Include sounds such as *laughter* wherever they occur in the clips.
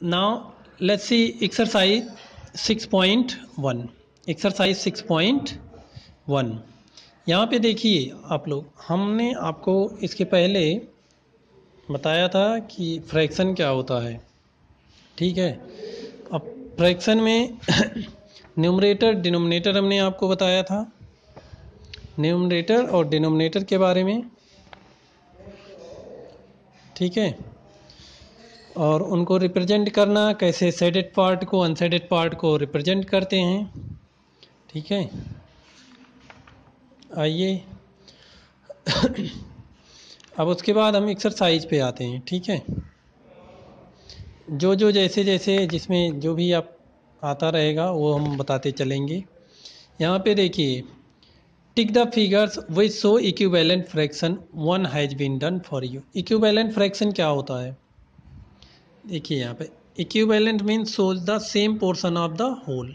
now let's see exercise 6.1 exercise 6.1 यहाँ पर देखिए आप लोग हमने आपको इसके पहले बताया था कि फ्रैक्शन क्या होता है ठीक है अब फ्रैक्शन में न्यूमरेटर *coughs* डिनोमिनेटर हमने आपको बताया था न्यूमरेटर और डिनोमिनेटर के बारे में ठीक है और उनको रिप्रेजेंट करना कैसे सेडेड पार्ट को अनसेडेड पार्ट को रिप्रेजेंट करते हैं ठीक है आइए अब उसके बाद हम एक्सरसाइज पे आते हैं ठीक है जो जो जैसे जैसे जिसमें जो भी आप आता रहेगा वो हम बताते चलेंगे यहाँ पे देखिए tick the figures with so equivalent fraction one has been done for you equivalent fraction क्या होता है देखिए यहाँ पे equivalent mean sole the same portion of the whole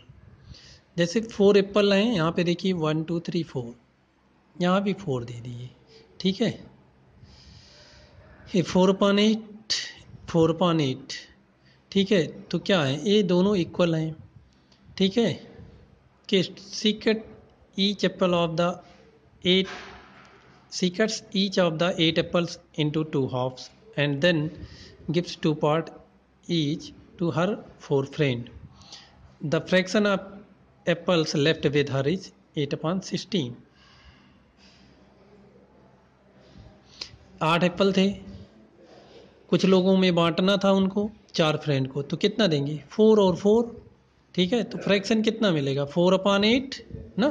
जैसे फोर एप्पल हैं यहाँ पे देखिए वन टू थ्री फोर यहाँ भी फोर दे दीजिए ठीक है ये four point eight four point eight ठीक है तो क्या है ये दोनों इक्वल हैं ठीक है कि secret each apple of the eight secrets each of the eight apples into two halves and then gives two part each to her four friend. The fraction of apples left with her is 8 upon 16. आठ Apple थे कुछ लोगों में बांटना था उनको चार friend को तो कितना देंगे फोर और फोर ठीक है तो फ्रैक्शन कितना मिलेगा फोर अपॉन एट ना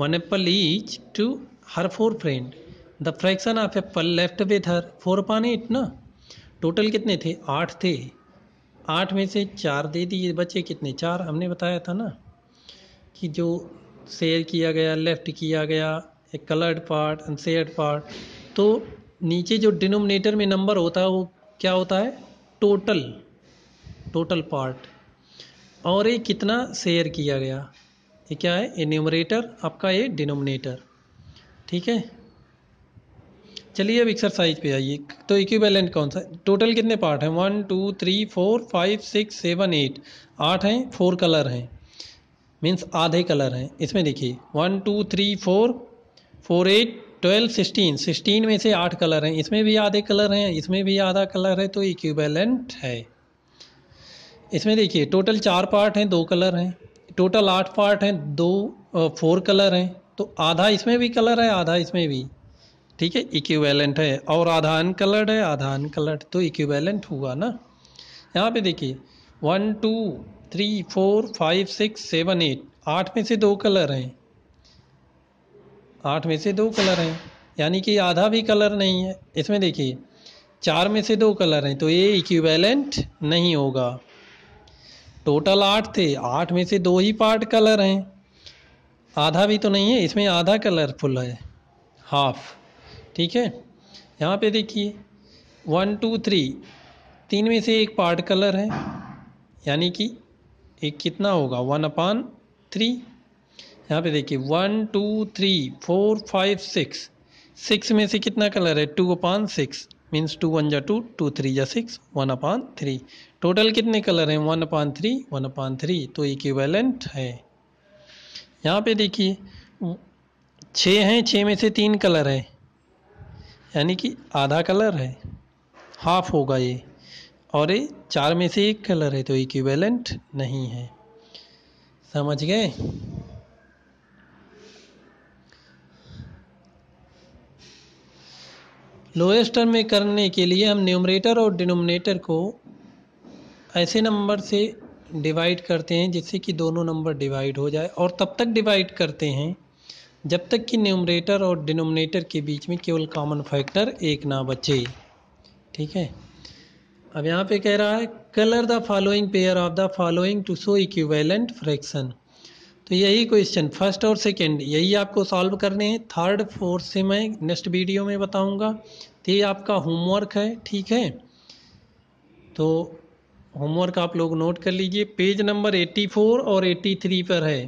one apple each to her four friend the fraction of apple left with her four upon eight ना टोटल कितने थे आठ थे आठ में से चार दे दिए बचे कितने चार हमने बताया था ना कि जो शेयर किया गया लेफ्ट किया गया एक कलर्ड पार्ट अनशेयर्ड पार्ट तो नीचे जो डिनोमिनेटर में नंबर होता है वो क्या होता है टोटल टोटल पार्ट और ये कितना शेयर किया गया ये क्या है एन्यूमरेटर आपका ये डिनोमिनेटर ठीक है चलिए अब एक्सरसाइज पे आइए तो इक्विवेलेंट कौन सा टोटल कितने पार्ट हैं one two three four five six seven eight आठ हैं फोर कलर हैं मीन्स आधे कलर हैं इसमें देखिए one two three four four eight twelve sixteen sixteen में से आठ कलर हैं इसमें भी आधे कलर हैं इसमें भी आधा कलर है तो इक्विवेलेंट है इसमें देखिए टोटल चार पार्ट हैं दो कलर हैं टोटल आठ पार्ट हैं दो फोर कलर हैं तो आधा इसमें भी कलर है आधा इसमें भी ठीक है इक्वेलेंट है और आधा अनकलर्ड है आधा अनकलर्ड तो इक्वेलेंट हुआ ना यहाँ पे देखिए one two three four five six seven eight आठ में से दो कलर हैं आठ में से दो कलर हैं यानी कि आधा भी कलर नहीं है इसमें देखिए चार में से दो कलर हैं तो ये इक्वेलेंट नहीं होगा टोटल आठ थे आठ में से दो ही पार्ट कलर हैं आधा भी तो नहीं है इसमें आधा कलरफुल है हाफ ठीक है यहाँ पे देखिए वन टू थ्री तीन में से एक पार्ट कलर है यानी कि एक कितना होगा वन अपान थ्री यहाँ पे देखिए one two three four five six six में से कितना कलर है two upon six means two one जा टू टू थ्री जा six one upon three total कितने कलर हैं one upon three one upon three तो इक्विवेलेंट है यहाँ पे देखिए छः हैं छः में से तीन कलर हैं यानी कि आधा कलर है हाफ होगा ये और ये चार में से एक कलर है तो इक्विवेलेंट नहीं है समझ गए लोएस्ट टर्म में करने के लिए हम न्यूमरेटर और डिनोमिनेटर को ऐसे नंबर से डिवाइड करते हैं जिससे कि दोनों नंबर डिवाइड हो जाए और तब तक डिवाइड करते हैं जब तक कि न्यूमरेटर और डिनोमिनेटर के बीच में केवल कॉमन फैक्टर एक ना बचे ठीक है अब यहाँ पे कह रहा है colour the following pair of the following to show equivalent fraction तो यही क्वेश्चन फर्स्ट और सेकंड यही आपको सॉल्व करने हैं थर्ड फोर्थ से मैं नेक्स्ट वीडियो में बताऊंगा तो ये आपका होमवर्क है ठीक है तो होमवर्क आप लोग नोट कर लीजिए पेज नंबर 84 और 83 पर है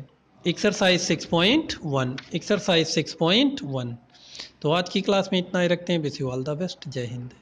एक्सरसाइज 6.1 एक्सरसाइज 6.1 तो आज की क्लास में इतना ही रखते हैं wish you all the best जय हिंद